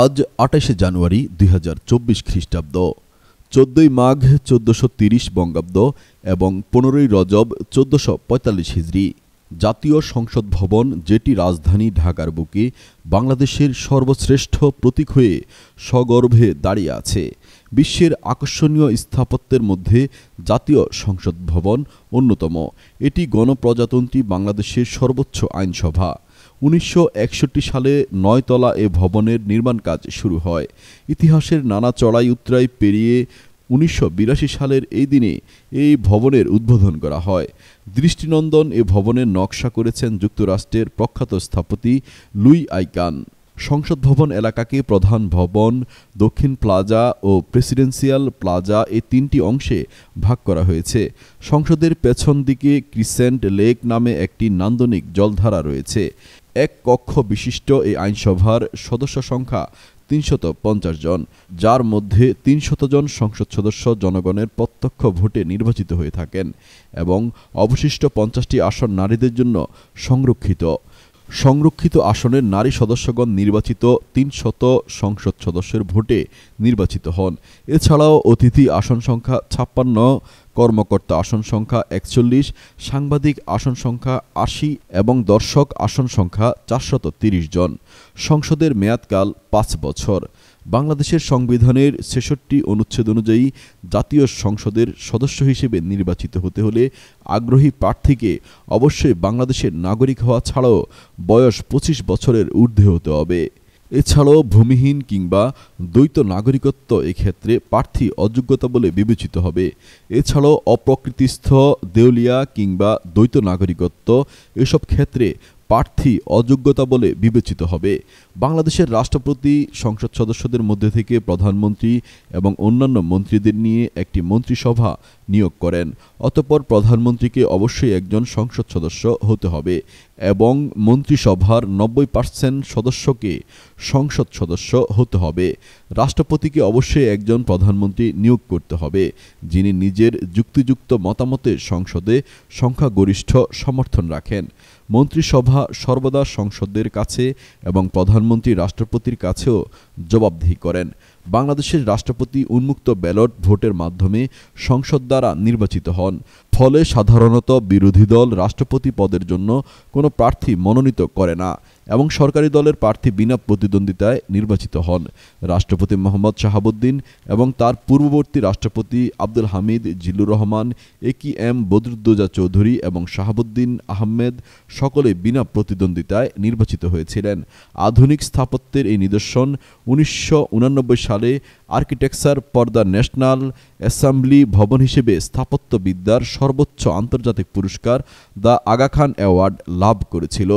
আজ আঠাশে জানুয়ারি দুই খ্রিস্টাব্দ চোদ্দই মাঘ চোদ্দশো তিরিশ বঙ্গাব্দ এবং পনেরোই রজব চোদ্দশো পঁয়তাল্লিশ হিজড়ি জাতীয় সংসদ ভবন যেটি রাজধানী ঢাকার বুকে বাংলাদেশের সর্বশ্রেষ্ঠ প্রতীক হয়ে সগর্ভে দাঁড়িয়ে আছে বিশ্বের আকর্ষণীয় স্থাপত্যের মধ্যে জাতীয় সংসদ ভবন অন্যতম এটি গণপ্রজাতন্ত্রী বাংলাদেশের সর্বোচ্চ আইনসভা উনিশশো সালে নয়তলা এ ভবনের নির্মাণ কাজ শুরু হয় ইতিহাসের নানা চড়াই উত্তরাই পেরিয়ে উনিশশো সালের এই দিনে এই ভবনের উদ্বোধন করা হয় দৃষ্টিনন্দন এ ভবনের নকশা করেছেন যুক্তরাষ্ট্রের প্রখ্যাত স্থপতি লুই আইকান সংসদ ভবন এলাকাকে প্রধান ভবন দক্ষিণ প্লাজা ও প্রেসিডেন্সিয়াল প্লাজা এই তিনটি অংশে ভাগ করা হয়েছে সংসদের পেছন দিকে ক্রিসেন্ট লেক নামে একটি নান্দনিক জলধারা রয়েছে এক কক্ষ বিশিষ্ট এই আইনসভার সদস্য সংখ্যা তিনশত পঞ্চাশ জন যার মধ্যে তিনশত জন সংসদ সদস্য জনগণের প্রত্যক্ষ ভোটে নির্বাচিত হয়ে থাকেন এবং অবশিষ্ট পঞ্চাশটি আসন নারীদের জন্য সংরক্ষিত সংরক্ষিত আসনের নারী সদস্যগণ নির্বাচিত তিনশত সংসদ সদস্যের ভোটে নির্বাচিত হন এছাড়াও অতিথি আসন সংখ্যা ছাপ্পান্ন কর্মকর্তা আসন সংখ্যা একচল্লিশ সাংবাদিক আসন সংখ্যা আশি এবং দর্শক আসন সংখ্যা চারশত তিরিশ জন সংসদের মেয়াদকাল পাঁচ বছর বাংলাদেশের সংবিধানের ছেষট্টি অনুচ্ছেদ অনুযায়ী জাতীয় সংসদের সদস্য হিসেবে নির্বাচিত হতে হলে আগ্রহী প্রার্থীকে অবশ্যই বাংলাদেশের নাগরিক হওয়া ছাড়াও বয়স পঁচিশ বছরের ঊর্ধ্বে হতে হবে এছাড়াও ভূমিহীন কিংবা দ্বৈত নাগরিকত্ব এক্ষেত্রে প্রার্থী অযোগ্যতা বলে বিবেচিত হবে এছাড়াও অপ্রকৃতিস্থ দেউলিয়া কিংবা দ্বৈত নাগরিকত্ব এসব ক্ষেত্রে প্রার্থী অযোগ্যতা বলে বিবেচিত হবে বাংলাদেশের রাষ্ট্রপতি সংসদ সদস্যদের মধ্যে থেকে প্রধানমন্ত্রী এবং অন্যান্য মন্ত্রীদের নিয়ে একটি মন্ত্রিসভা নিয়োগ করেন অতপর প্রধানমন্ত্রীকে অবশ্যই একজন সংসদ সদস্য হতে হবে এবং মন্ত্রিসভার নব্বই পার্সেন্ট সদস্যকে সংসদ সদস্য হতে হবে রাষ্ট্রপতিকে অবশ্যই একজন প্রধানমন্ত্রী নিয়োগ করতে হবে যিনি নিজের যুক্তিযুক্ত মতামতে সংসদে সংখ্যাগরিষ্ঠ সমর্থন রাখেন মন্ত্রিসভা সর্বদা সংসদের কাছে এবং প্রধানমন্ত্রী রাষ্ট্রপতির কাছেও জবাবদিহি করেন বাংলাদেশের রাষ্ট্রপতি উন্মুক্ত ব্যালট ভোটের মাধ্যমে সংসদ দ্বারা নির্বাচিত হন ফলে সাধারণত বিরোধী দল রাষ্ট্রপতি পদের জন্য কোনো প্রার্থী মনোনীত করে না এবং সরকারি দলের প্রার্থী বিনা প্রতিদ্বন্দ্বিতায় নির্বাচিত হন রাষ্ট্রপতি মোহাম্মদ শাহাবুদ্দিন এবং তার পূর্ববর্তী রাষ্ট্রপতি আব্দুল হামিদ জিল্লুর রহমান এ কি এম বদরুদ্দোজা চৌধুরী এবং শাহাবুদ্দিন আহমেদ সকলে বিনা প্রতিদ্বন্দ্বিতায় নির্বাচিত হয়েছিলেন আধুনিক স্থাপত্যের এই নিদর্শন উনিশশো সালে architecture for the national assembly ভবন হিসেবে স্থাপত্যবিদ্যার সর্বোচ্চ আন্তর্জাতিক পুরস্কার দ্য আগা খান অ্যাওয়ার্ড লাভ করেছিল